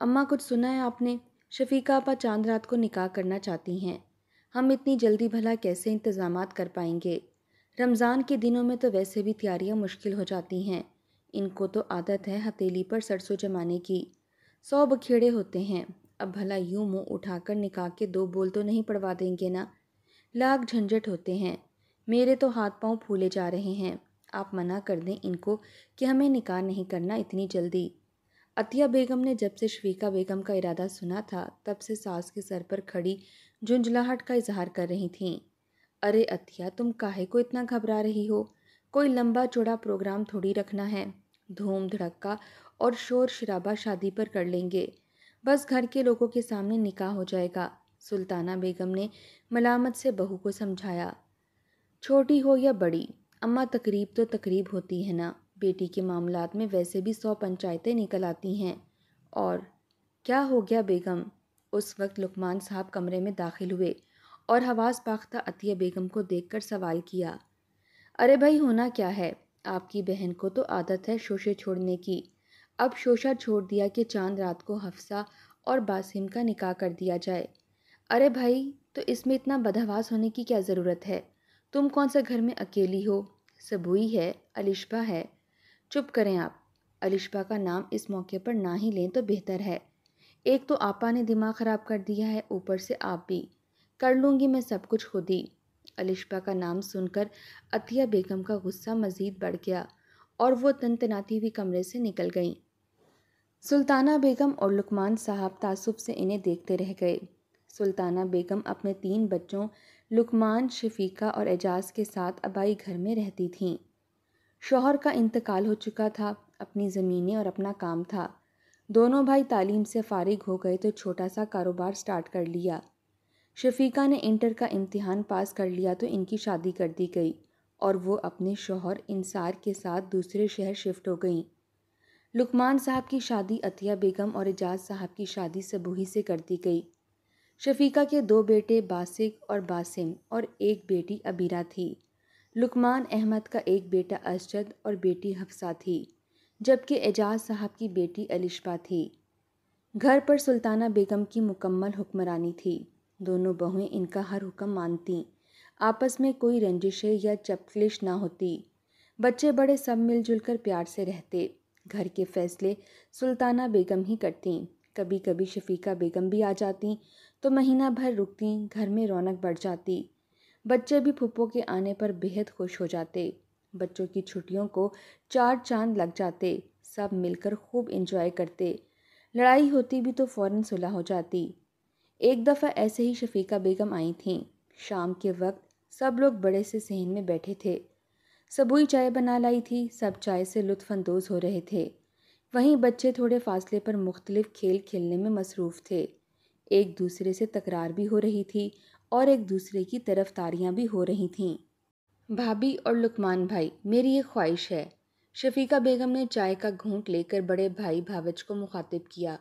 अम्मा कुछ सुना है आपने शफीका आपा चांद रात को निकाह करना चाहती हैं हम इतनी जल्दी भला कैसे इंतज़ाम कर पाएंगे रमज़ान के दिनों में तो वैसे भी तैयारियाँ मुश्किल हो जाती हैं इनको तो आदत है हथेली पर सरसों जमाने की सौ बखेड़े होते हैं अब भला मुँह उठा उठाकर निकाह के दो बोल तो नहीं पड़वा देंगे ना लाख झंझट होते हैं मेरे तो हाथ पांव फूले जा रहे हैं आप मना कर दें इनको कि हमें निकाह नहीं करना इतनी जल्दी अतिया बेगम ने जब से श्विका बेगम का इरादा सुना था तब से सास के सर पर खड़ी झुंझलाहट का इजहार कर रही थीं अरे अतिया तुम काहे को इतना घबरा रही हो कोई लंबा चौड़ा प्रोग्राम थोड़ी रखना है धूम धड़का और शोर शराबा शादी पर कर लेंगे बस घर के लोगों के सामने निकाह हो जाएगा सुल्ताना बेगम ने मलामत से बहू को समझाया छोटी हो या बड़ी अम्मा तकरीब तो तकरीब होती है ना बेटी के मामलात में वैसे भी सौ पंचायतें निकल आती हैं और क्या हो गया बेगम उस वक्त लुकमान साहब कमरे में दाखिल हुए और हवास पाख्ता अतिया बेगम को देखकर सवाल किया अरे भाई होना क्या है आपकी बहन को तो आदत है शोशे छोड़ने की अब शोशा छोड़ दिया कि चांद रात को हफ्सा और बासिम का निकाह कर दिया जाए अरे भाई तो इसमें इतना बदहवास होने की क्या ज़रूरत है तुम कौन सा घर में अकेली हो सबूई है अलिशबा है चुप करें आप अलिशबा का नाम इस मौके पर ना ही लें तो बेहतर है एक तो आपा ने दिमाग ख़राब कर दिया है ऊपर से आप भी कर लूँगी मैं सब कुछ खुद ही अलिशबा का नाम सुनकर अतिया बेगम का गुस्सा मज़ीद बढ़ गया और वो तनतनाती हुई कमरे से निकल गईं सुल्ताना बेगम और लुकमान साहब तासुब से इन्हें देखते रह गए सुल्ताना बेगम अपने तीन बच्चों लुकमान शफीका और एजाज के साथ अबाई घर में रहती थीं शौहर का इंतकाल हो चुका था अपनी ज़मीनें और अपना काम था दोनों भाई तालीम से फारिग हो गए तो छोटा सा कारोबार स्टार्ट कर लिया शफीका ने इंटर का इम्तिहान पास कर लिया तो इनकी शादी कर दी गई और वो अपने शोहर इंसार के साथ दूसरे शहर शिफ्ट हो गई लुकमान साहब की शादी अतिया बेगम और एजाज साहब की शादी सबूही से कर दी गई शफीका के दो बेटे बासिक और बासिम और एक बेटी अबीरा थी लुकमान अहमद का एक बेटा असजद और बेटी हफ्सा थी जबकि एजाज साहब की बेटी अलिशबा थी घर पर सुल्ताना बेगम की मुकम्मल हुक्मरानी थी दोनों बहुएं इनका हर हुक्म मानती आपस में कोई रंजिशें या चपकलिश ना होती बच्चे बड़े सब मिलजुल कर प्यार से रहते घर के फैसले सुल्ताना बेगम ही करती कभी कभी शफीका बेगम भी आ जाती तो महीना भर रुकती घर में रौनक बढ़ जाती बच्चे भी फूफो के आने पर बेहद खुश हो जाते बच्चों की छुट्टियों को चार चांद लग जाते सब मिलकर खूब इंजॉय करते लड़ाई होती भी तो फ़ौरन सुलह हो जाती एक दफ़ा ऐसे ही शफीका बेगम आई थीं शाम के वक्त सब लोग बड़े से सहन में बैठे थे सबूई चाय बना लाई थी सब चाय से लुफ़ानंदोज़ हो रहे थे वहीं बच्चे थोड़े फासले पर मुख्तलिफ खेल खेलने में मसरूफ़ थे एक दूसरे से तकरार भी हो रही थी और एक दूसरे की तरफ़ तारियाँ भी हो रही थीं भाभी और लुकमान भाई मेरी ये ख्वाहिश है शफीका बेगम ने चाय का घूंट लेकर बड़े भाई भावच को मुखातिब किया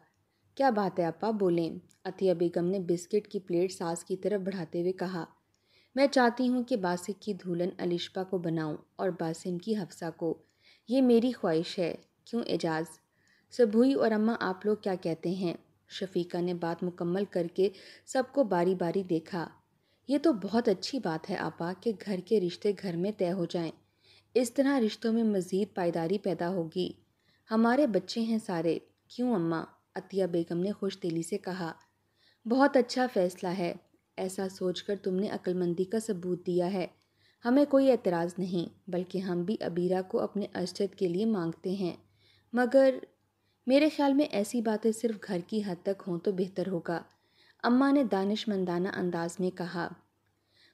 क्या बात है आपा बोलें अतिया बेगम ने बिस्किट की प्लेट सास की तरफ बढ़ाते हुए कहा मैं चाहती हूँ कि बासिक की धूलन अलिशपा को बनाऊँ और बासिम की हफ्सा को ये मेरी ख्वाहिश है क्यों एजाज सबूई और अम्मा आप लोग क्या कहते हैं शफीका ने बात मुकम्मल करके सबको बारी बारी देखा ये तो बहुत अच्छी बात है आपा कि घर के रिश्ते घर में तय हो जाएं। इस तरह रिश्तों में मज़ीद पायदारी पैदा होगी हमारे बच्चे हैं सारे क्यों अम्मा अतिया बेगम ने खुश दिली से कहा बहुत अच्छा फ़ैसला है ऐसा सोचकर तुमने अक्लमंदी का सबूत दिया है हमें कोई एतराज़ नहीं बल्कि हम भी अबीरा को अपने अस्जद के लिए मांगते हैं मगर मेरे ख्याल में ऐसी बातें सिर्फ घर की हद तक हों तो बेहतर होगा अम्मा ने दानिशमंदाना अंदाज में कहा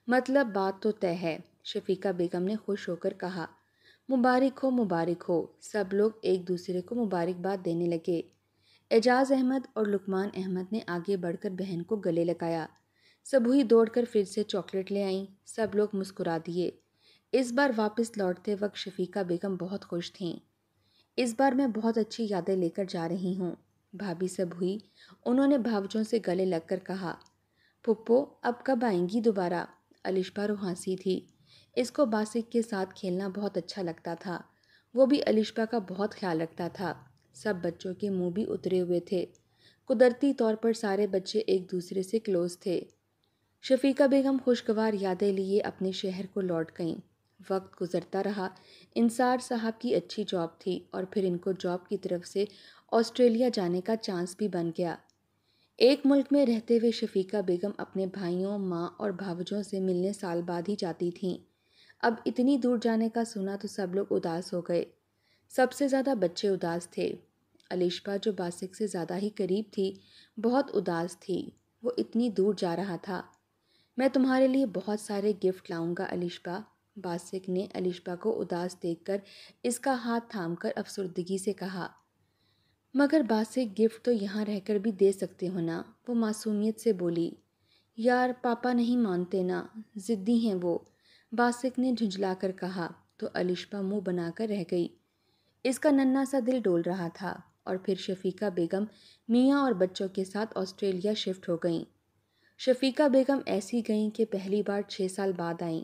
मतलब बात तो तय है शफीका बेगम ने खुश होकर कहा मुबारक हो मुबारक हो सब लोग एक दूसरे को मुबारकबाद देने लगे एजाज अहमद और लुकमान अहमद ने आगे बढ़कर बहन को गले लगाया सबूही दौड़कर फिर से चॉकलेट ले आईं सब लोग मुस्कुरा दिए इस बार वापस लौटते वक्त शफीका बेगम बहुत खुश थीं इस बार मैं बहुत अच्छी यादें लेकर जा रही हूँ भाभी सब हुई उन्होंने भावजों से गले लगकर कहा पुप्पो अब कब आएंगी दोबारा अलिशबा रुहासी थी इसको बासिक के साथ खेलना बहुत अच्छा लगता था वो भी अलिशबा का बहुत ख्याल रखता था सब बच्चों के मुंह भी उतरे हुए थे कुदरती तौर पर सारे बच्चे एक दूसरे से क्लोज थे शफीका बेगम खुशगवार यादें लिए अपने शहर को लौट गईं वक्त गुजरता रहा इंसार साहब की अच्छी जॉब थी और फिर इनको जॉब की तरफ से ऑस्ट्रेलिया जाने का चांस भी बन गया एक मुल्क में रहते हुए शफीका बेगम अपने भाइयों माँ और भावजों से मिलने साल बाद ही जाती थीं अब इतनी दूर जाने का सुना तो सब लोग उदास हो गए सबसे ज़्यादा बच्चे उदास थे अलिशबा जो बासिक से ज़्यादा ही करीब थी बहुत उदास थी वो इतनी दूर जा रहा था मैं तुम्हारे लिए बहुत सारे गिफ्ट लाऊंगा अलिशबा बासिक ने अलिशबा को उदास देखकर इसका हाथ थामकर अफसरदगी से कहा मगर बासे गिफ्ट तो यहाँ रहकर भी दे सकते हो ना वो मासूमियत से बोली यार पापा नहीं मानते ना ज़िद्दी हैं वो बासिक ने झुंझला कर कहा तो अलिशबा मुंह बनाकर रह गई इसका नन्ना सा दिल डोल रहा था और फिर शफीका बेगम मियाँ और बच्चों के साथ ऑस्ट्रेलिया शिफ्ट हो गईं शफीका बेगम ऐसी गईं कि पहली बार छः साल बाद आईं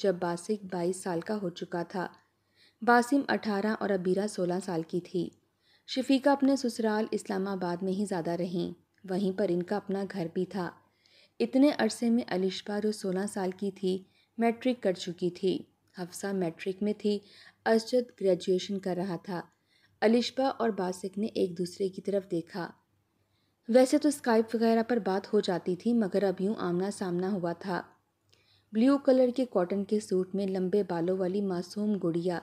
जब बासिक बाईस साल का हो चुका था बासिम अठारह और अबीरा सोलह साल की थी शफीका अपने ससुराल इस्लामाबाद में ही ज़्यादा रहीं वहीं पर इनका अपना घर भी था इतने अरसे में अलिशा जो सोलह साल की थी मैट्रिक कर चुकी थी हफ्सा मैट्रिक में थी अजद ग्रेजुएशन कर रहा था अलिशा और बासिक ने एक दूसरे की तरफ देखा वैसे तो स्काइप वगैरह पर बात हो जाती थी मगर अब यूँ आमना सामना हुआ था ब्लू कलर के कॉटन के सूट में लंबे बालों वाली मासूम गुड़िया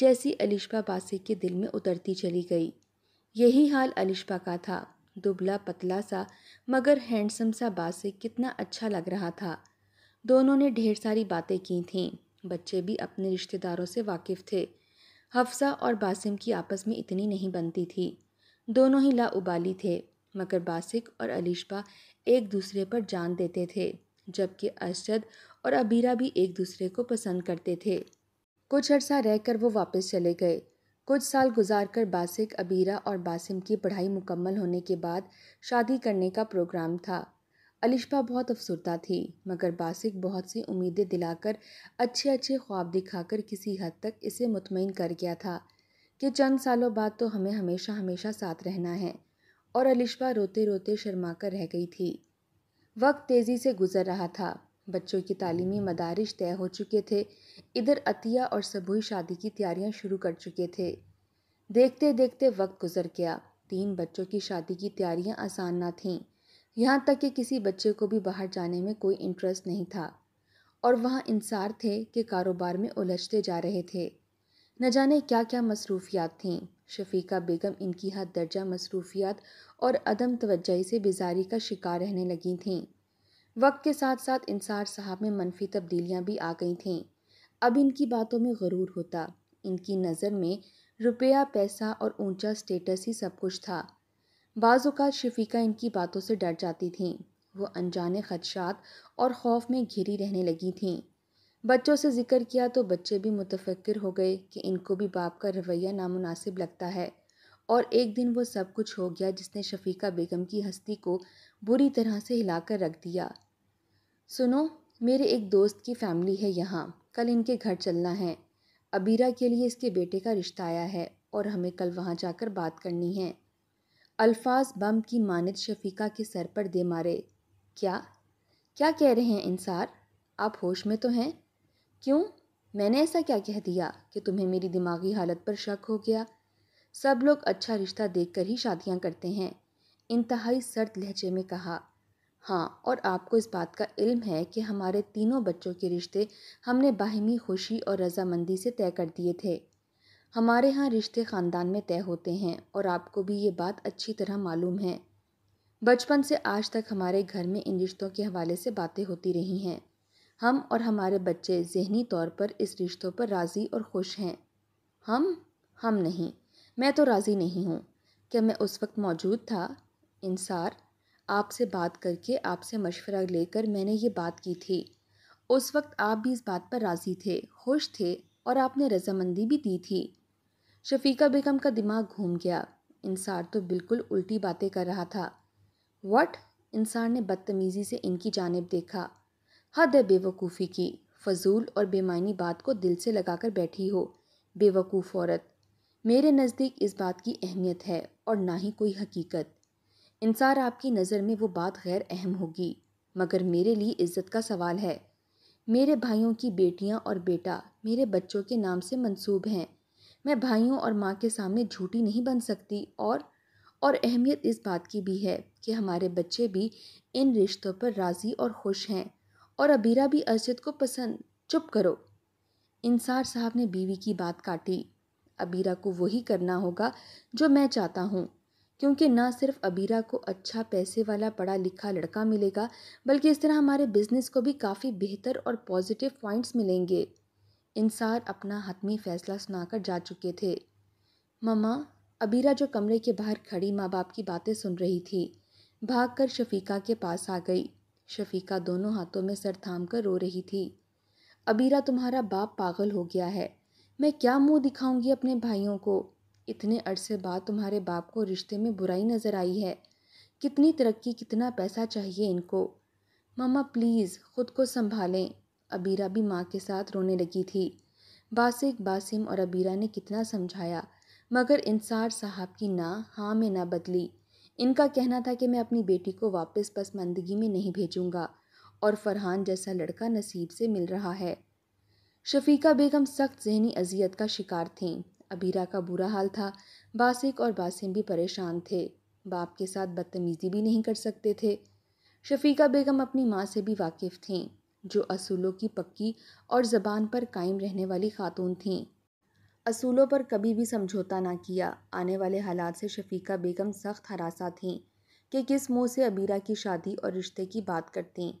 जैसी अलिशा बासी के दिल में उतरती चली गई यही हाल अलिशा का था दुबला पतला सा मगर हैंडसम सा बासे कितना अच्छा लग रहा था दोनों ने ढेर सारी बातें की थीं बच्चे भी अपने रिश्तेदारों से वाकिफ़ थे हफ्सा और बासिम की आपस में इतनी नहीं बनती थी दोनों ही लाउबाली थे मगर बासिक और अलिशा एक दूसरे पर जान देते थे जबकि अरशद और अबीरा भी एक दूसरे को पसंद करते थे कुछ अरसा रहकर वो वापस चले गए कुछ साल गुजार कर बासिक अबीरा और बासिम की पढ़ाई मुकम्मल होने के बाद शादी करने का प्रोग्राम था अलिशबा बहुत अफसरदा थी मगर बासिक बहुत सी उम्मीदें दिलाकर अच्छे अच्छे ख्वाब दिखाकर किसी हद तक इसे मुतमिन कर गया था कि चंद सालों बाद तो हमें हमेशा हमेशा साथ रहना है और अलिशा रोते रोते शर्मा कर रह गई थी वक्त तेज़ी से गुजर रहा था बच्चों की तालीमी मदारिश तय हो चुके थे इधर अतिया और सबूई शादी की तैयारियां शुरू कर चुके थे देखते देखते वक्त गुजर गया तीन बच्चों की शादी की तैयारियां आसान ना थीं यहाँ तक कि किसी बच्चे को भी बाहर जाने में कोई इंटरेस्ट नहीं था और वहाँ इंसार थे कि कारोबार में उलझते जा रहे थे न जाने क्या क्या मसरूफियात थीं शफीका बेगम इनकी हद दर्जा मसरूफियात और अदम तवज्जाई से बेजारी का शिकार रहने लगी थीं वक्त के साथ साथ इंसार साहब में मनफी तब्दीलियाँ भी आ गई थीं अब इनकी बातों में गरूर होता इनकी नज़र में रुपया पैसा और ऊंचा स्टेटस ही सब कुछ था बाज़ात शफीका इनकी बातों से डर जाती थीं वो अनजाने खदशात और खौफ में घिरी रहने लगी थीं बच्चों से जिक्र किया तो बच्चे भी मुतफ़र हो गए कि इनको भी बाप का रवैया नामनासिब लगता है और एक दिन वो सब कुछ हो गया जिसने शफीका बेगम की हस्ती को बुरी तरह से हिलाकर रख दिया सुनो मेरे एक दोस्त की फैमिली है यहाँ कल इनके घर चलना है अबीरा के लिए इसके बेटे का रिश्ता आया है और हमें कल वहाँ जाकर बात करनी है अल्फाज बम की मानद शफीका के सर पर दे मारे क्या क्या कह रहे हैं इंसार आप होश में तो हैं क्यों मैंने ऐसा क्या कह दिया कि तुम्हें मेरी दिमागी हालत पर शक हो गया सब लोग अच्छा रिश्ता देखकर ही शादियाँ करते हैं इंतहाई सर्द लहजे में कहा हाँ और आपको इस बात का इल्म है कि हमारे तीनों बच्चों के रिश्ते हमने बाहमी खुशी और रजामंदी से तय कर दिए थे हमारे यहाँ रिश्ते ख़ानदान में तय होते हैं और आपको भी ये बात अच्छी तरह मालूम है बचपन से आज तक हमारे घर में इन रिश्तों के हवाले से बातें होती रही हैं हम और हमारे बच्चे जहनी तौर पर इस रिश्तों पर राज़ी और खुश हैं हम हम नहीं मैं तो राज़ी नहीं हूँ क्या मैं उस वक्त मौजूद था इंसार आपसे बात करके आपसे मशवरा लेकर मैंने ये बात की थी उस वक्त आप भी इस बात पर राज़ी थे खुश थे और आपने रजामंदी भी दी थी शफीका बेगम का दिमाग घूम गया इंसार तो बिल्कुल उल्टी बातें कर रहा था वट इंसार ने बदतमीज़ी से इनकी जानब देखा हद है बेवकूफ़ी की फजूल और बेमानी बात को दिल से लगाकर बैठी हो बेवकूफ़ औरत मेरे नज़दीक इस बात की अहमियत है और ना ही कोई हकीकत इंसार आपकी नज़र में वो बात गैर अहम होगी मगर मेरे लिए इज़्ज़त का सवाल है मेरे भाइयों की बेटियां और बेटा मेरे बच्चों के नाम से मंसूब हैं मैं भाइयों और माँ के सामने झूठी नहीं बन सकती और और अहमियत इस बात की भी है कि हमारे बच्चे भी इन रिश्तों पर राज़ी और खुश हैं और अबीरा भी अर्जित को पसंद चुप करो इंसार साहब ने बीवी की बात काटी अबीरा को वही करना होगा जो मैं चाहता हूँ क्योंकि न सिर्फ अबीरा को अच्छा पैसे वाला पढ़ा लिखा लड़का मिलेगा बल्कि इस तरह हमारे बिजनेस को भी काफ़ी बेहतर और पॉजिटिव पॉइंट्स मिलेंगे इंसार अपना हतमी फैसला सुनाकर जा चुके थे ममा अबीरा जो कमरे के बाहर खड़ी माँ बाप की बातें सुन रही थी भाग कर शफीका के पास आ गई शफीका दोनों हाथों में सर थाम कर रो रही थी अबीरा तुम्हारा बाप पागल हो गया है मैं क्या मुंह दिखाऊंगी अपने भाइयों को इतने अरसे बाद तुम्हारे बाप को रिश्ते में बुराई नज़र आई है कितनी तरक्की कितना पैसा चाहिए इनको मामा प्लीज़ ख़ुद को संभालें अबीरा भी माँ के साथ रोने लगी थी बासिक बासिम और अबीरा ने कितना समझाया मगर इंसार साहब की ना हाँ में ना बदली इनका कहना था कि मैं अपनी बेटी को वापस पसमंदगी में नहीं भेजूंगा और फरहान जैसा लड़का नसीब से मिल रहा है शफीका बेगम सख्त जहनी अजियत का शिकार थीं अबीरा का बुरा हाल था बासिक और बासिम भी परेशान थे बाप के साथ बदतमीज़ी भी नहीं कर सकते थे शफीका बेगम अपनी माँ से भी वाकिफ़ थीं जो असूलों की पक्की और ज़बान पर कायम रहने वाली खातून थीं असूलों पर कभी भी समझौता ना किया आने वाले हालात से शफीका बेगम सख्त हरासा थीं कि किस मुँह से अबीरा की शादी और रिश्ते की बात करतीं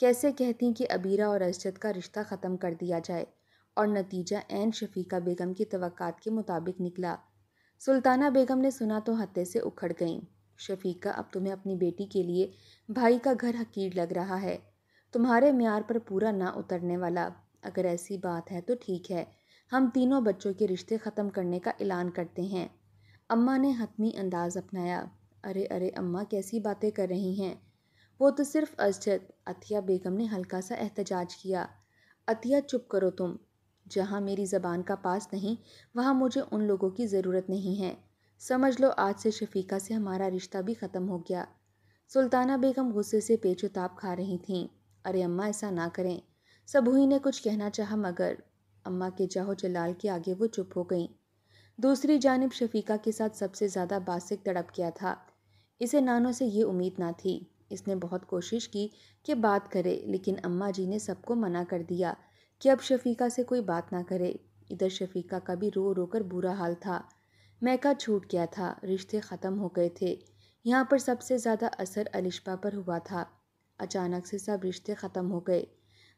कैसे कहती कि अबीरा और असजद का रिश्ता ख़त्म कर दिया जाए और नतीजा एन शफीका बेगम की तवक़ात के मुताबिक निकला सुल्ताना बेगम ने सुना तो हते से उखड़ गईं शफीका अब तुम्हें अपनी बेटी के लिए भाई का घर हकीर लग रहा है तुम्हारे म्यार पर पूरा ना उतरने वाला अगर ऐसी बात है तो ठीक है हम तीनों बच्चों के रिश्ते ख़त्म करने का ऐलान करते हैं अम्मा ने हतमी अंदाज़ अपनाया अरे अरे अम्मा कैसी बातें कर रही हैं वो तो सिर्फ असजद अतिया बेगम ने हल्का सा एहतजाज किया अतिया चुप करो तुम जहाँ मेरी ज़बान का पास नहीं वहाँ मुझे उन लोगों की ज़रूरत नहीं है समझ लो आज से शफीका से हमारा रिश्ता भी ख़त्म हो गया सुल्ताना बेगम गुस्से से पेचोताप खा रही थीं अरे अम्मा ऐसा ना करें सबूही ने कुछ कहना चाहा मगर अम्मा के जाहो जलाल के आगे वो चुप हो गईं दूसरी जानब शफीका के साथ सबसे ज़्यादा बासिक तड़प किया था इसे नानों से ये उम्मीद ना थी इसने बहुत कोशिश की कि बात करे लेकिन अम्मा जी ने सबको मना कर दिया कि अब शफीका से कोई बात ना करे इधर शफीका का भी रो रो कर बुरा हाल था मैका छूट गया था रिश्ते ख़त्म हो गए थे यहाँ पर सबसे ज़्यादा असर अलिशा पर हुआ था अचानक से सब रिश्ते ख़त्म हो गए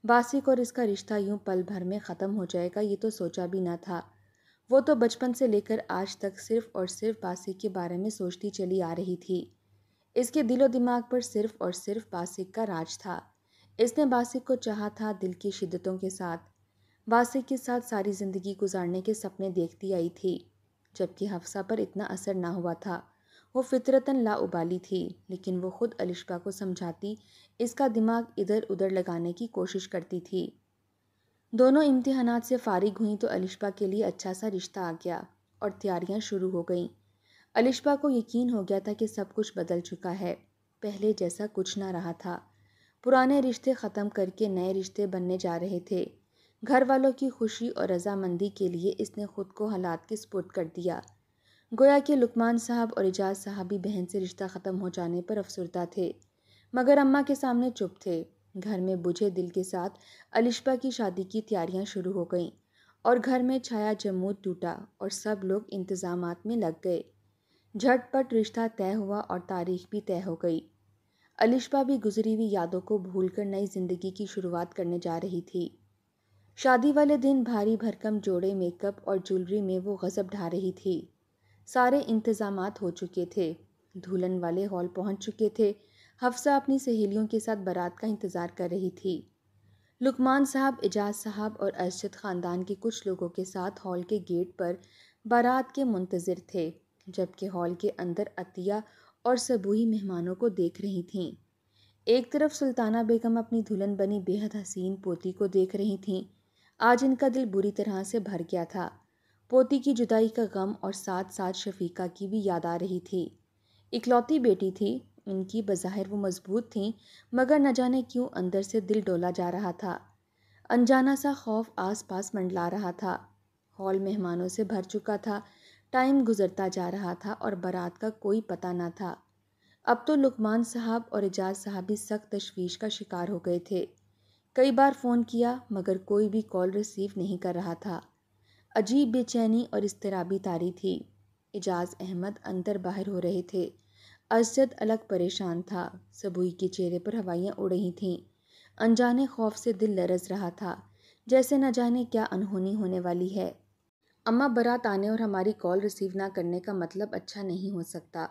बासिक और इसका रिश्ता यूँ पल भर में ख़त्म हो जाएगा ये तो सोचा भी ना था वो तो बचपन से लेकर आज तक सिर्फ़ और सिर्फ बासिक के बारे में सोचती चली आ रही थी इसके दिलो दिमाग पर सिर्फ और सिर्फ बासिक का राज था इसने बासिक को चाहा था दिल की शिद्दतों के साथ वासिक के साथ सारी ज़िंदगी गुजारने के सपने देखती आई थी जबकि हफ्सा पर इतना असर ना हुआ था वो फितरतन उबाली थी लेकिन वो खुद अलिशबा को समझाती इसका दिमाग इधर उधर लगाने की कोशिश करती थी दोनों इम्तहान से फारिग हुई तो अलिशबा के लिए अच्छा सा रिश्ता आ गया और तैयारियां शुरू हो गईं अलिशबा को यकीन हो गया था कि सब कुछ बदल चुका है पहले जैसा कुछ ना रहा था पुराने रिश्ते ख़त्म करके नए रिश्ते बनने जा रहे थे घर वालों की खुशी और रजामंदी के लिए इसने खुद को हालात के सपोर्ट कर दिया गोया के लुकमान साहब और एजाज साहब भी बहन से रिश्ता ख़त्म हो जाने पर अफसरदा थे मगर अम्मा के सामने चुप थे घर में बुझे दिल के साथ अलिशबा की शादी की तैयारियां शुरू हो गईं और घर में छाया जमूत टूटा और सब लोग इंतज़ाम में लग गए झटपट रिश्ता तय हुआ और तारीख भी तय हो गई अलिशबा भी गुजरी हुई यादों को भूलकर नई जिंदगी की शुरुआत करने जा रही थी शादी वाले दिन भारी भरकम जोड़े मेकअप और ज्वेलरी में वो गजब ढा रही थी सारे इंतजाम हो चुके थे दुल्हन वाले हॉल पहुंच चुके थे हफ्सा अपनी सहेलियों के साथ बारात का इंतज़ार कर रही थी लुकमान साहब एजाज साहब और अरशद ख़ानदान के कुछ लोगों के साथ हॉल के गेट पर बारात के मुंतज़र थे जबकि हॉल के अंदर अतिया और सबूही मेहमानों को देख रही थीं एक तरफ सुल्ताना बेगम अपनी दुल्हन बनी बेहद हसीन पोती को देख रही थीं आज इनका दिल बुरी तरह से भर गया था पोती की जुदाई का गम और साथ साथ शफीका की भी याद आ रही थी इकलौती बेटी थी इनकी बज़ाहिर वो मजबूत थीं मगर न जाने क्यों अंदर से दिल डोला जा रहा था अनजाना सा खौफ आस पास मंडला रहा था हॉल मेहमानों से भर चुका था टाइम गुजरता जा रहा था और बारात का कोई पता ना था अब तो लुकमान साहब और एजाज साहब भी सख्त तशवीश का शिकार हो गए थे कई बार फ़ोन किया मगर कोई भी कॉल रिसीव नहीं कर रहा था अजीब बेचैनी और इस्तराबी तारी थी एजाज अहमद अंदर बाहर हो रहे थे अजद अलग परेशान था सबूई के चेहरे पर हवाइयाँ उड़ रही थीं अनजाने खौफ से दिल लरस रहा था जैसे न जाने क्या अनहोनी होने वाली है अम्मा बारात आने और हमारी कॉल रिसीव ना करने का मतलब अच्छा नहीं हो सकता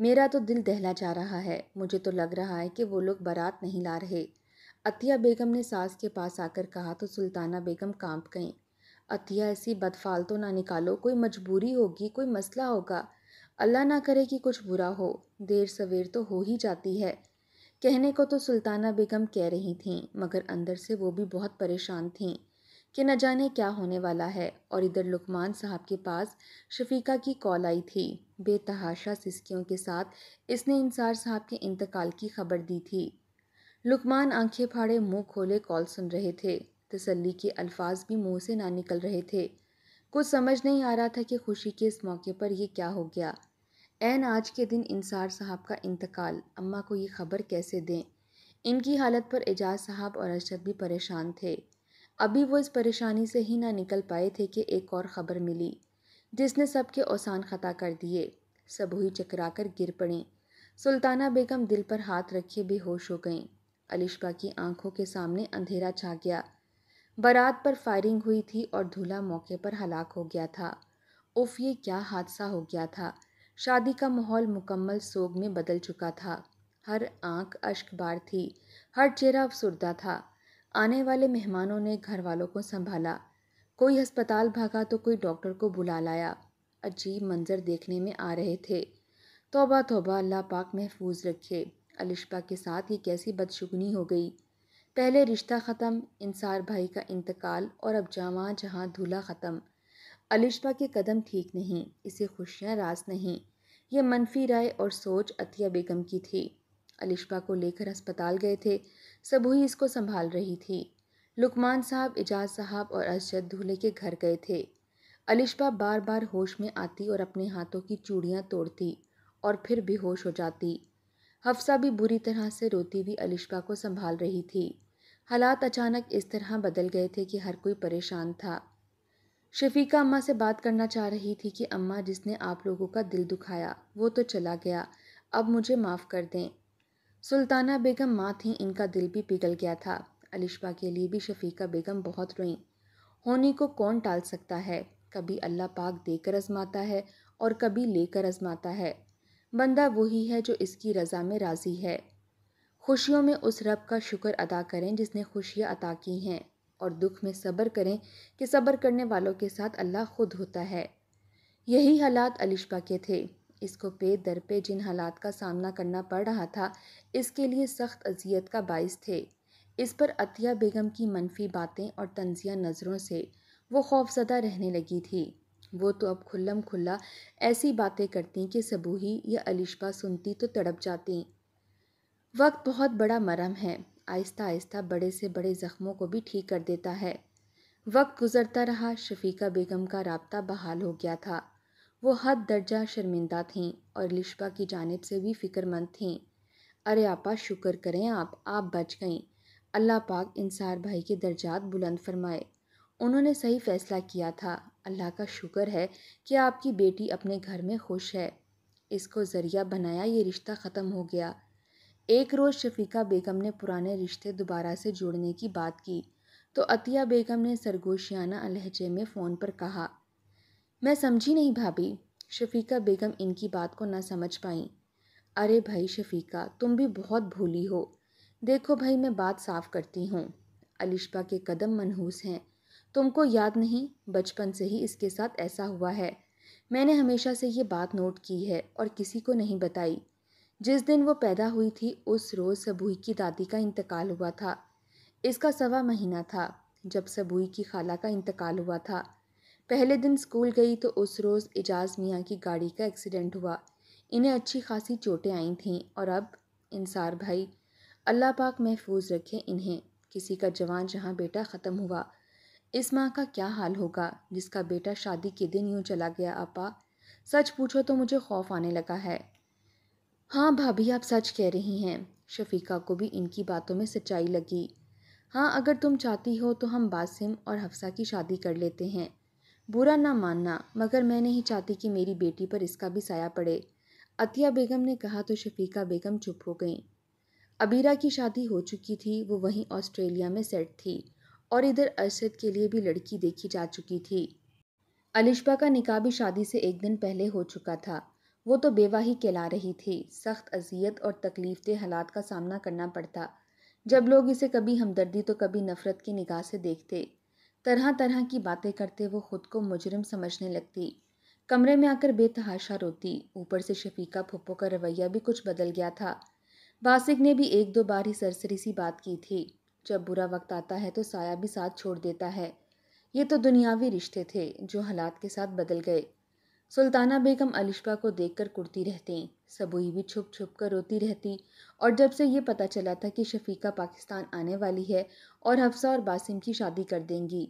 मेरा तो दिल दहला जा रहा है मुझे तो लग रहा है कि वो लोग बारात नहीं ला रहे अतिया बेगम ने सास के पास आकर कहा तो सुल्ताना बेगम कांप गईं अतिया ऐसी बदफाल तो ना निकालो कोई मजबूरी होगी कोई मसला होगा अल्लाह ना करे कि कुछ बुरा हो देर सवेर तो हो ही जाती है कहने को तो सुल्ताना बेगम कह रही थीं मगर अंदर से वो भी बहुत परेशान थीं कि न जाने क्या होने वाला है और इधर लुकमान साहब के पास शफीका की कॉल आई थी बेतहाशा सिस्कियों के साथ इसने इंसार साहब के इंतकाल की खबर दी थी लुकमान आंखें फाड़े मुंह खोले कॉल सुन रहे थे तसल्ली के अल्फाज भी मुंह से ना निकल रहे थे कुछ समझ नहीं आ रहा था कि खुशी के इस मौके पर यह क्या हो गया एन आज के दिन इंसार साहब का इंतकाल अम्मा को ये खबर कैसे दें इनकी हालत पर एजाज साहब और अरशद भी परेशान थे अभी वो इस परेशानी से ही ना निकल पाए थे कि एक और ख़बर मिली जिसने सबके औसान ख़ता कर दिए सब हुई चकरा कर गिर पड़ी सुल्ताना बेगम दिल पर हाथ रखे बेहोश हो गईं अलिशबा की आंखों के सामने अंधेरा छा गया बारात पर फायरिंग हुई थी और धूल्हा मौके पर हलाक हो गया था उफ ये क्या हादसा हो गया था शादी का माहौल मुकम्मल सोग में बदल चुका था हर आंख अश्कबार थी हर चेहरा अफसरदा था आने वाले मेहमानों ने घर वालों को संभाला कोई अस्पताल भागा तो कोई डॉक्टर को बुला लाया अजीब मंजर देखने में आ रहे थे तोबा तोबा अल्लाह पाक महफूज रखे अलिशबा के साथ ये कैसी बदशुगनी हो गई पहले रिश्ता ख़त्म इंसार भाई का इंतकाल और अब जामा जहाँ धूला ख़त्म अलिशबा के कदम ठीक नहीं इसे खुशियाँ रास नहीं ये मनफी राय और सोच अतिया बेगम की थी अलिशबा को लेकर अस्पताल गए थे सबूही इसको संभाल रही थी लुकमान साहब एजाज साहब और अरशद दूल्हे के घर गए थे अलिशबा बार बार होश में आती और अपने हाथों की चूड़ियाँ तोड़ती और फिर बेहोश हो जाती हफ्सा भी बुरी तरह से रोती हुई अलिशबा को संभाल रही थी हालात अचानक इस तरह बदल गए थे कि हर कोई परेशान था शफीका अम्मा से बात करना चाह रही थी कि अम्मा जिसने आप लोगों का दिल दुखाया वो तो चला गया अब मुझे माफ़ कर दें सुल्ताना बेगम माँ थी इनका दिल भी पिघल गया था अलिशबा के लिए भी शफीका बेगम बहुत रोईं होनी को कौन टाल सकता है कभी अल्लाह पाक देकर आजमाता है और कभी लेकर आजमाता है बंदा वही है जो इसकी रज़ा में राज़ी है खुशियों में उस रब का शुक्र अदा करें जिसने खुशियाँ अदा की हैं और दुख में सब्र करें कि सब्र करने वालों के साथ अल्लाह खुद होता है यही हालात अलिशबा के थे इसको पे दर पे जिन हालात का सामना करना पड़ रहा था इसके लिए सख्त अजियत का बायस थे इस पर अतिया बेगम की मनफी बातें और तंजिया नज़रों से वो खौफजदा रहने लगी थी वो तो अब खुल्लम खुल्ला ऐसी बातें करती कि सबूही या अलिशबा सुनती तो तड़प जाती वक्त बहुत बड़ा मरम है आहिस्ता आहिस्ता बड़े से बड़े ज़ख्मों को भी ठीक कर देता है वक्त गुज़रता रहा शफीका बेगम का रबता बहाल हो गया था वो हद दर्जा शर्मिंदा थीं और लिशबा की जानब से भी फ़िक्रमंद थीं अरे आपा शुक्र करें आप आप बच गईं अल्लाह पाक इंसार भाई के दर्जात बुलंद फरमाए उन्होंने सही फ़ैसला किया था अल्लाह का शुक्र है कि आपकी बेटी अपने घर में खुश है इसको ज़रिया बनाया ये रिश्ता ख़त्म हो गया एक रोज़ शफीका बेगम ने पुराने रिश्ते दोबारा से जोड़ने की बात की तो अतिया बेगम ने सरगोशियाना लहजे में फ़ोन पर कहा मैं समझी नहीं भाभी शफीका बेगम इनकी बात को ना समझ पाई अरे भाई शफीका तुम भी बहुत भूली हो देखो भाई मैं बात साफ करती हूँ अलिशा के कदम मनहूस हैं तुमको याद नहीं बचपन से ही इसके साथ ऐसा हुआ है मैंने हमेशा से ये बात नोट की है और किसी को नहीं बताई जिस दिन वो पैदा हुई थी उस रोज़ सबूई की दादी का इंतकाल हुआ था इसका सवा महीना था जब सबूई की खाला का इंतकाल हुआ था पहले दिन स्कूल गई तो उस रोज़ एजाज मियाँ की गाड़ी का एक्सीडेंट हुआ इन्हें अच्छी खासी चोटें आई थीं और अब इंसार भाई अल्लाह पाक महफूज रखे इन्हें किसी का जवान जहाँ बेटा ख़त्म हुआ इस माँ का क्या हाल होगा जिसका बेटा शादी के दिन यूँ चला गया आपा सच पूछो तो मुझे खौफ आने लगा है हाँ भाभी आप सच कह रही हैं शफीका को भी इनकी बातों में सच्चाई लगी हाँ अगर तुम चाहती हो तो हम बासिम और हफ्सा की शादी कर लेते हैं बुरा ना मानना मगर मैं नहीं चाहती कि मेरी बेटी पर इसका भी साया पड़े अतिया बेगम ने कहा तो शफीका बेगम चुप हो गईं अबीरा की शादी हो चुकी थी वो वहीं ऑस्ट्रेलिया में सेट थी और इधर अरशद के लिए भी लड़की देखी जा चुकी थी अलिशबा का निकाह भी शादी से एक दिन पहले हो चुका था वो तो बेवा ही कहला रही थी सख्त अजियत और तकलीफदेह हालात का सामना करना पड़ता जब लोग इसे कभी हमदर्दी तो कभी नफ़रत की निगाह से देखते तरह तरह की बातें करते वो खुद को मुजरिम समझने लगती कमरे में आकर बेतहाशा रोती ऊपर से शफीका फुप्पो का रवैया भी कुछ बदल गया था वासिक ने भी एक दो बार ही सरसरी सी बात की थी जब बुरा वक्त आता है तो साया भी साथ छोड़ देता है ये तो दुनियावी रिश्ते थे जो हालात के साथ बदल गए सुल्ताना बेगम अलिशबा को देखकर कुड़ती रहती सबूई भी छुप छुप कर रोती रहती और जब से ये पता चला था कि शफीका पाकिस्तान आने वाली है और हफ्सा और बासिम की शादी कर देंगी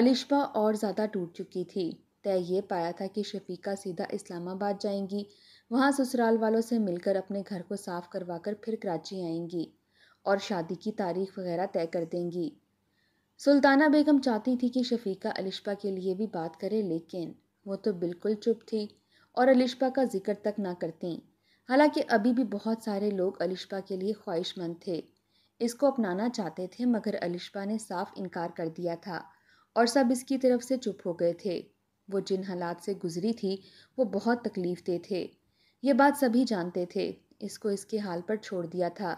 अलिशबा और ज़्यादा टूट चुकी थी तय ये पाया था कि शफीका सीधा इस्लामाबाद जाएंगी वहाँ ससुराल वालों से मिलकर अपने घर को साफ़ करवा कर फिर कराची आएंगी और शादी की तारीख वगैरह तय कर देंगी सुल्ताना बेगम चाहती थी कि शफीका अलिशबा के लिए भी बात करे लेकिन वो तो बिल्कुल चुप थी और अलिशपा का जिक्र तक ना करती हालांकि अभी भी बहुत सारे लोग अलिशपा के लिए ख्वाहिशमंद थे इसको अपनाना चाहते थे मगर अलिशपा ने साफ इनकार कर दिया था और सब इसकी तरफ से चुप हो गए थे वो जिन हालात से गुजरी थी वो बहुत तकलीफ दे थे ये बात सभी जानते थे इसको इसके हाल पर छोड़ दिया था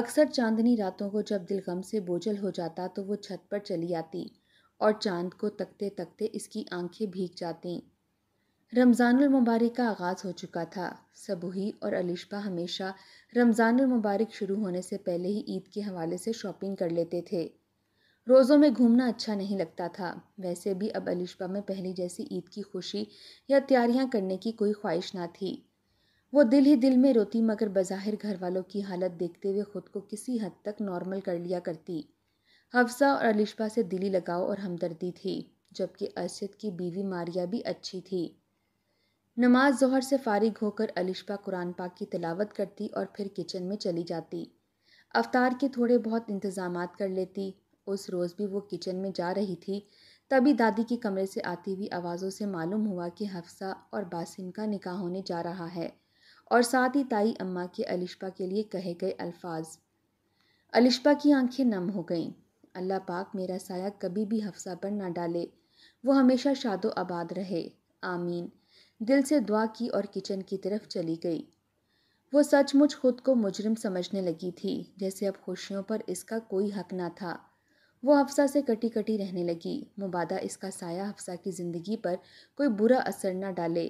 अक्सर चांदनी रातों को जब दिल गम से बोझल हो जाता तो वो छत पर चली आती और चांद को तकते तकते इसकी आंखें भीग जातीं रमज़ानुल मुबारक का आगाज़ हो चुका था सबूही और अलिशा हमेशा रमज़ानुल मुबारक शुरू होने से पहले ही ईद के हवाले से शॉपिंग कर लेते थे रोज़ों में घूमना अच्छा नहीं लगता था वैसे भी अब अलिशा में पहली जैसी ईद की खुशी या तैयारियां करने की कोई ख्वाहिश ना थी वो दिल ही दिल में रोती मगर बज़ाहिर घर वालों की हालत देखते हुए ख़ुद को किसी हद तक नॉर्मल कर लिया करती हफ्सा और अलिशबा से दिली लगाव और हमदर्दी थी जबकि अरशद की बीवी मारिया भी अच्छी थी नमाज जहर से फारिग होकर अलिशबा कुरान पाक की तलावत करती और फिर किचन में चली जाती अवतार के थोड़े बहुत इंतज़ाम कर लेती उस रोज़ भी वो किचन में जा रही थी तभी दादी के कमरे से आती हुई आवाज़ों से मालूम हुआ कि हफ्सा और बासिम का निकाह होने जा रहा है और साथ ही ताई अम्मा के अलिशबा के लिए कहे गए अल्फाज अलिशबा की आंखें नम हो गईं अल्लाह पाक मेरा साया कभी भी हफ्सा पर ना डाले वो हमेशा शादो आबाद रहे आमीन दिल से दुआ की और किचन की तरफ चली गई वो सचमुच खुद को मुजरिम समझने लगी थी जैसे अब खुशियों पर इसका कोई हक ना था वो हफ्सा से कटी कटी रहने लगी मुबादा इसका साया हफ्सा की ज़िंदगी पर कोई बुरा असर ना डाले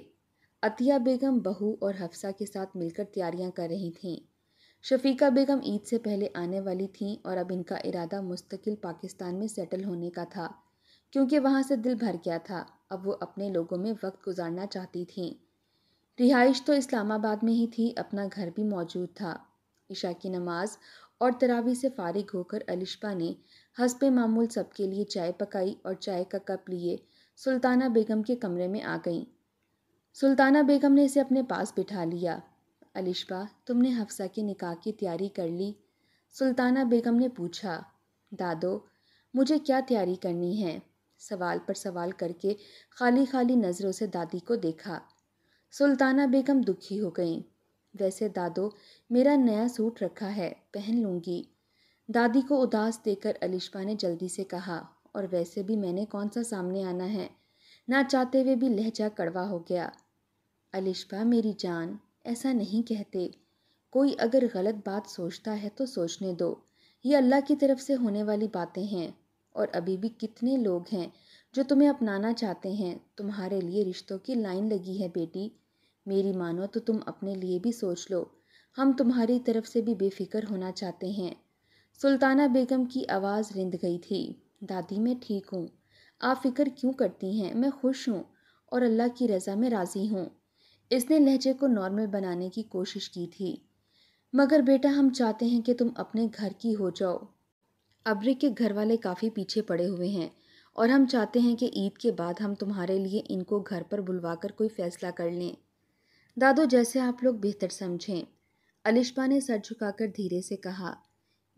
अतिया बेगम बहू और हफ्सा के साथ मिलकर तैयारियां कर रही थीं शफीका बेगम ईद से पहले आने वाली थीं और अब इनका इरादा मुस्तकिल पाकिस्तान में सेटल होने का था क्योंकि वहाँ से दिल भर गया था अब वो अपने लोगों में वक्त गुजारना चाहती थीं रिहाइश तो इस्लामाबाद में ही थी अपना घर भी मौजूद था ईशा की नमाज और तरावी से फारिग होकर अलिशा ने हंसप मामूल सबके लिए चाय पकाई और चाय का कप लिए सुल्ताना बेगम के कमरे में आ गई सुल्ताना बेगम ने इसे अपने पास बिठा लिया अलिशबा तुमने हफ्सा के निकाह की तैयारी कर ली सुल्ताना बेगम ने पूछा दादो मुझे क्या तैयारी करनी है सवाल पर सवाल करके खाली खाली नज़रों से दादी को देखा सुल्ताना बेगम दुखी हो गई वैसे दादो मेरा नया सूट रखा है पहन लूँगी दादी को उदास देकर अलिशबा ने जल्दी से कहा और वैसे भी मैंने कौन सा सामने आना है ना चाहते हुए भी लहजा कड़वा हो गया अलिशबा मेरी जान ऐसा नहीं कहते कोई अगर गलत बात सोचता है तो सोचने दो ये अल्लाह की तरफ से होने वाली बातें हैं और अभी भी कितने लोग हैं जो तुम्हें अपनाना चाहते हैं तुम्हारे लिए रिश्तों की लाइन लगी है बेटी मेरी मानो तो तुम अपने लिए भी सोच लो हम तुम्हारी तरफ से भी बेफिक्र होना चाहते हैं सुल्ताना बेगम की आवाज़ रिंद गई थी दादी मैं ठीक हूँ आप फिक्र क्यों करती हैं मैं खुश हूँ और अल्लाह की रज़ा में राज़ी हूँ इसने लहजे को नॉर्मल बनाने की कोशिश की थी मगर बेटा हम चाहते हैं कि तुम अपने घर की हो जाओ अब्रिक के घर वाले काफ़ी पीछे पड़े हुए हैं और हम चाहते हैं कि ईद के बाद हम तुम्हारे लिए इनको घर पर बुलवा कर कोई फ़ैसला कर लें दादो जैसे आप लोग बेहतर समझें अलिशा ने सर झुकाकर धीरे से कहा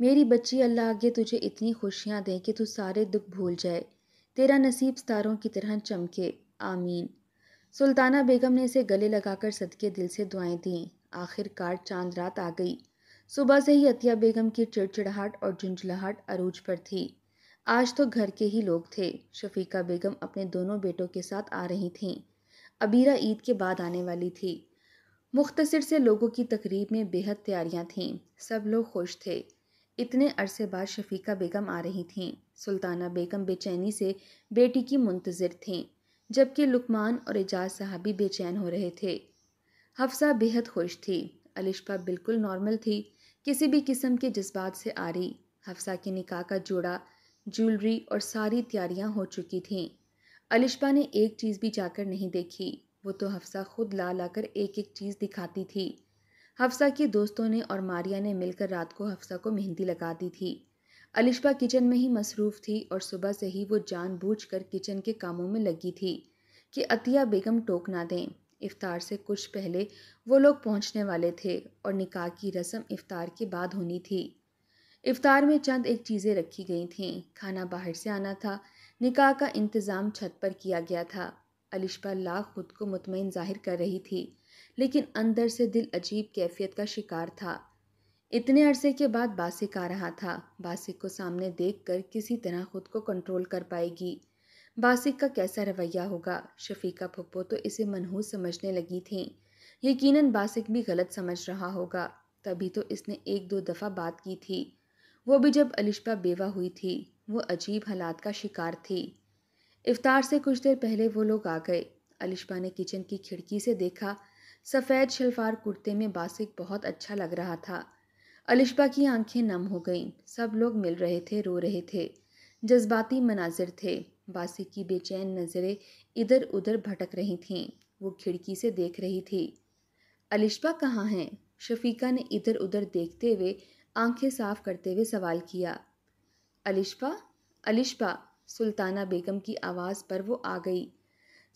मेरी बच्ची अल्लाह आगे तुझे इतनी खुशियाँ दें कि तू सारे दुख भूल जाए तेरा नसीब सितारों की तरह चमके आमीन सुल्ताना बेगम ने इसे गले लगाकर सदके दिल से दुआएं दीं आखिरकार चांद रात आ गई सुबह से ही अतिया बेगम की चिड़चिड़ाहट और झुंझुलाहट अरूज पर थी आज तो घर के ही लोग थे शफीका बेगम अपने दोनों बेटों के साथ आ रही थीं अबीरा ईद के बाद आने वाली थी मुख्तसर से लोगों की तकरीब में बेहद तैयारियां थीं सब लोग खुश थे इतने अरसे बाद शफीका बेगम आ रही थीं सुल्ताना बेगम बेचैनी से बेटी की मुंतज़र थीं जबकि लुकमान और एजाज साहब भी बेचैन हो रहे थे हफ्सा बेहद खुश थी अलिशपा बिल्कुल नॉर्मल थी किसी भी किस्म के जज्बात से आ रही हफ्सा के निकाह का जोड़ा ज्वेलरी और सारी तैयारियां हो चुकी थीं अलिशपा ने एक चीज़ भी जाकर नहीं देखी वो तो हफ्सा खुद ला ला कर एक एक चीज़ दिखाती थी हफ्सा के दोस्तों ने और मारिया ने मिलकर रात को हफ्सा को मेहंदी लगा दी थी अलिशबा किचन में ही मसरूफ़ थी और सुबह से ही वो जानबूझकर किचन के कामों में लगी थी कि अतिया बेगम टोक ना दें इफ़ार से कुछ पहले वो लोग पहुंचने वाले थे और निकाह की रस्म इफ़ार के बाद होनी थी इफ़ार में चंद एक चीज़ें रखी गई थीं खाना बाहर से आना था निकाह का इंतज़ाम छत पर किया गया था अलिशबा लाख खुद को मुतमिन जाहिर कर रही थी लेकिन अंदर से दिल अजीब कैफियत का शिकार था इतने अरसे के बाद बासिक आ रहा था बासिक को सामने देखकर किसी तरह खुद को कंट्रोल कर पाएगी बासिक का कैसा रवैया होगा शफीका पप्पो तो इसे मनहूस समझने लगी थीं यकीनन बासिक भी गलत समझ रहा होगा तभी तो इसने एक दो दफ़ा बात की थी वो भी जब अलिशा बेवा हुई थी वो अजीब हालात का शिकार थी इफ्तार से कुछ देर पहले वो लोग आ गए अलिशा ने किचन की खिड़की से देखा सफ़ेद शलवार कुर्ते में बासिक बहुत अच्छा लग रहा था अलिशबा की आंखें नम हो गईं सब लोग मिल रहे थे रो रहे थे जज्बाती मनाजिर थे बासी की बेचैन नज़रें इधर उधर भटक रही थीं वो खिड़की से देख रही थी अलिशबा कहाँ हैं शफीका ने इधर उधर देखते हुए आंखें साफ करते हुए सवाल किया अलिशबा अलिशबा सुल्ताना बेगम की आवाज़ पर वो आ गई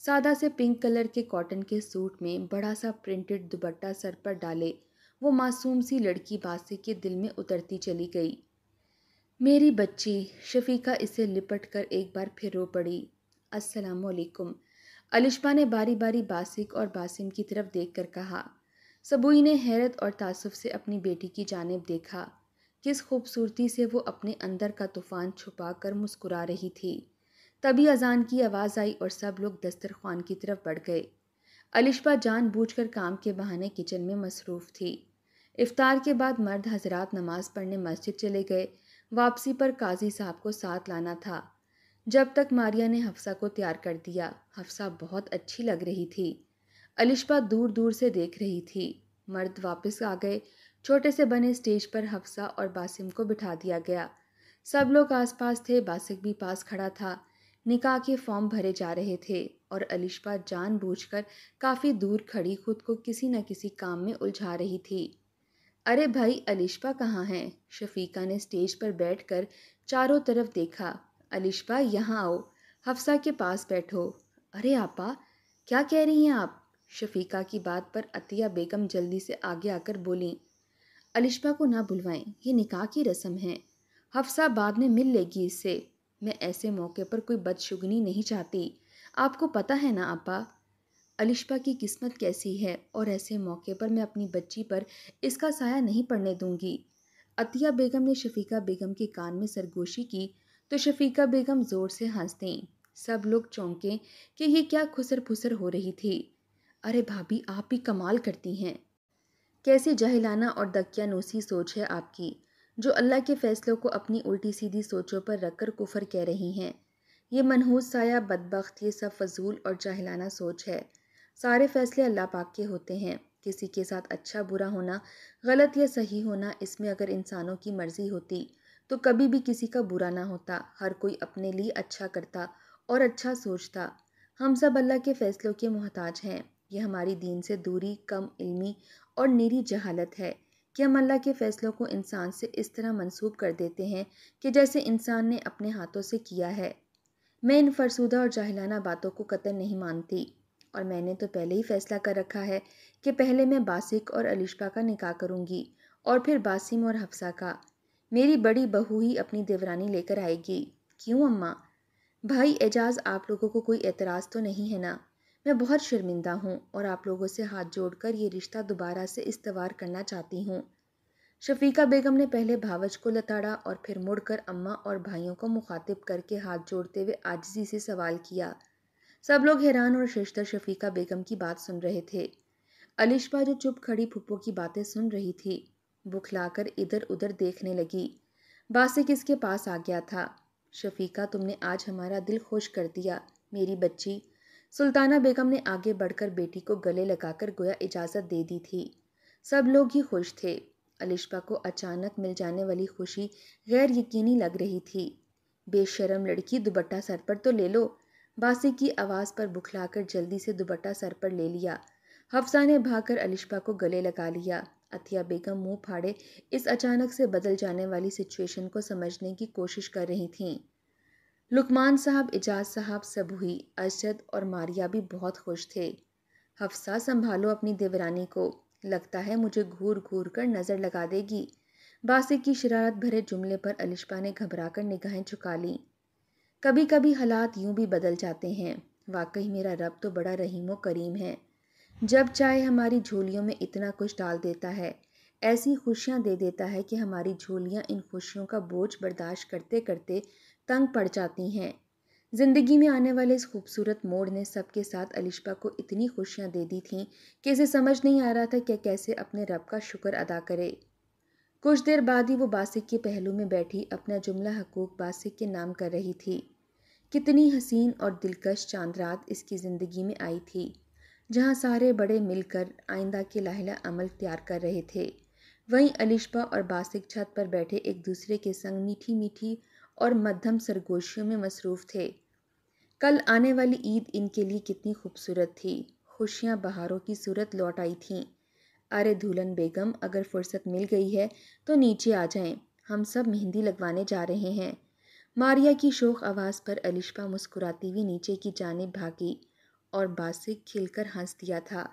सादा से पिंक कलर के कॉटन के सूट में बड़ा सा प्रिंटेड दुपट्टा सर पर डाले वो मासूम सी लड़की बासी के दिल में उतरती चली गई मेरी बच्ची शफीका इसे लिपट कर एक बार फिर रो पड़ी असलकुम अलिशबा ने बारी बारी बासिक और बासिम की तरफ देख कर कहा सबूई ने हैरत और तासुफ से अपनी बेटी की जानब देखा किस खूबसूरती से वो अपने अंदर का तूफ़ान छुपा कर मुस्कुरा रही थी तभी अजान की आवाज़ आई और सब लोग दस्तरखान की तरफ बढ़ गए अलिशबा जानबूझकर काम के बहाने किचन में मसरूफ़ थी इफ्तार के बाद मर्द हजरात नमाज़ पढ़ने मस्जिद चले गए वापसी पर काजी साहब को साथ लाना था जब तक मारिया ने हफ्सा को तैयार कर दिया हफ्सा बहुत अच्छी लग रही थी अलिशबा दूर दूर से देख रही थी मर्द वापस आ गए छोटे से बने स्टेज पर हफ्सा और बासिम को बिठा दिया गया सब लोग आसपास थे बासिक भी पास खड़ा था निकाह के फॉर्म भरे जा रहे थे और अलिशबा जानबूझकर काफ़ी दूर खड़ी खुद को किसी न किसी काम में उलझा रही थी अरे भाई अलिशा कहाँ हैं शफीका ने स्टेज पर बैठकर चारों तरफ देखा अलिशा यहाँ आओ हफ्सा के पास बैठो अरे आपा क्या कह रही हैं आप शफीका की बात पर अतिया बेगम जल्दी से आगे आकर बोलें अलिशा को ना बुलवाएं ये निकाह की रस्म है हफ्सा बाद में मिल लेगी इससे मैं ऐसे मौके पर कोई बदशुगनी नहीं चाहती आपको पता है ना आपा अलिशा की किस्मत कैसी है और ऐसे मौके पर मैं अपनी बच्ची पर इसका साया नहीं पड़ने दूंगी अतिया बेगम ने शफीका बेगम के कान में सरगोशी की तो शफीका बेगम ज़ोर से हंस दें सब लोग चौंके कि ये क्या खुसर फुसर हो रही थी अरे भाभी आप ही कमाल करती हैं कैसी जहलाना और दकियानोसी सोच है आपकी जो अल्लाह के फ़ैसलों को अपनी उल्टी सीधी सोचों पर रखकर कुफर कह रही हैं ये मनहूस साया बदबخت ये सब फजूल और जाहिलाना सोच है सारे फैसले अल्लाह पाक के होते हैं किसी के साथ अच्छा बुरा होना गलत या सही होना इसमें अगर इंसानों की मर्ज़ी होती तो कभी भी किसी का बुरा ना होता हर कोई अपने लिए अच्छा करता और अच्छा सोचता हम सब अल्लाह के फ़ैसलों के मोहताज हैं यह हमारी दीन से दूरी कम इल्मी और निरी जहालत है कि हम अल्लाह के फ़ैसलों को इंसान से इस तरह मंसूब कर देते हैं कि जैसे इंसान ने अपने हाथों से किया है मैं इन फरसूदा और जाहिलाना बातों को कतर नहीं मानती और मैंने तो पहले ही फ़ैसला कर रखा है कि पहले मैं बासिक और अलिशा का निकाह करूँगी और फिर बासिम और हफ्सा का मेरी बड़ी बहू ही अपनी देवरानी लेकर आएगी क्यों अम्मा भाई एजाज आप लोगों को कोई एतराज़ तो नहीं है ना मैं बहुत शर्मिंदा हूँ और आप लोगों से हाथ जोड़कर ये रिश्ता दोबारा से इस्तवार करना चाहती हूँ शफीका बेगम ने पहले भावच को लताड़ा और फिर मुड़कर अम्मा और भाइयों को मुखातिब करके हाथ जोड़ते हुए आजजी से सवाल किया सब लोग हैरान और शेषतर शफीका बेगम की बात सुन रहे थे अलिशबा जो चुप खड़ी फुप्पो की बातें सुन रही थी बुखलाकर इधर उधर देखने लगी बासिक इसके पास आ गया था शफीका तुमने आज हमारा दिल खुश कर दिया मेरी बच्ची सुल्ताना बेगम ने आगे बढ़कर बेटी को गले लगाकर गोया इजाज़त दे दी थी सब लोग ही खुश थे अलिशबा को अचानक मिल जाने वाली खुशी गैर यकीनी लग रही थी बेशरम लड़की दुबट्टा सर पर तो ले लो बासी की आवाज़ पर बुखलाकर जल्दी से दुबट्टा सर पर ले लिया हफ्सा ने भागकर अलिशा को गले लगा लिया अथिया बेगम मुंह फाड़े इस अचानक से बदल जाने वाली सिचुएशन को समझने की कोशिश कर रही थीं लुकमान साहब एजाज साहब सबूही अजद और मारिया भी बहुत खुश थे हफ्सा संभालो अपनी देवरानी को लगता है मुझे घूर घूर कर नज़र लगा देगी बासी की शरारत भरे जुमले पर अलिशपा ने घबराकर निगाहें झुका लीं कभी कभी हालात यूं भी बदल जाते हैं वाकई मेरा रब तो बड़ा रहीम व करीम है जब चाहे हमारी झोलियों में इतना कुछ डाल देता है ऐसी खुशियाँ दे देता है कि हमारी झोलियाँ इन खुशियों का बोझ बर्दाश्त करते करते तंग पड़ जाती हैं ज़िंदगी में आने वाले इस खूबसूरत मोड़ ने सबके साथ अलिशबा को इतनी खुशियाँ दे दी थीं कि इसे समझ नहीं आ रहा था कि कैसे अपने रब का शुक्र अदा करे कुछ देर बाद ही वो बासिक के पहलू में बैठी अपना जुमला हकूक बासिक के नाम कर रही थी कितनी हसीन और दिलकश चांद रात इसकी ज़िंदगी में आई थी जहाँ सारे बड़े मिलकर आइंदा के लाहिला अमल तैयार कर रहे थे वहीं अलिशा और बासिक छत पर बैठे एक दूसरे के संग मीठी मीठी और मध्यम सरगोशियों में मसरूफ़ थे कल आने वाली ईद इनके लिए कितनी खूबसूरत थी खुशियाँ बहारों की सूरत लौट आई थीं अरे दुल्हन बेगम अगर फुर्सत मिल गई है तो नीचे आ जाएं हम सब मेहंदी लगवाने जा रहे हैं मारिया की शोक आवाज़ पर अलिशा मुस्कुराती हुई नीचे की जानब भागी और बासिक खिलकर हंस दिया था